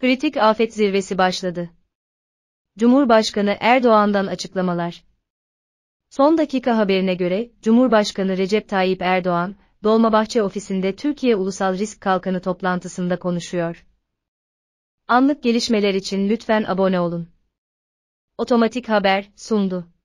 Kritik afet zirvesi başladı. Cumhurbaşkanı Erdoğan'dan açıklamalar. Son dakika haberine göre Cumhurbaşkanı Recep Tayyip Erdoğan, Dolmabahçe ofisinde Türkiye Ulusal Risk Kalkanı toplantısında konuşuyor. Anlık gelişmeler için lütfen abone olun. Otomatik Haber sundu.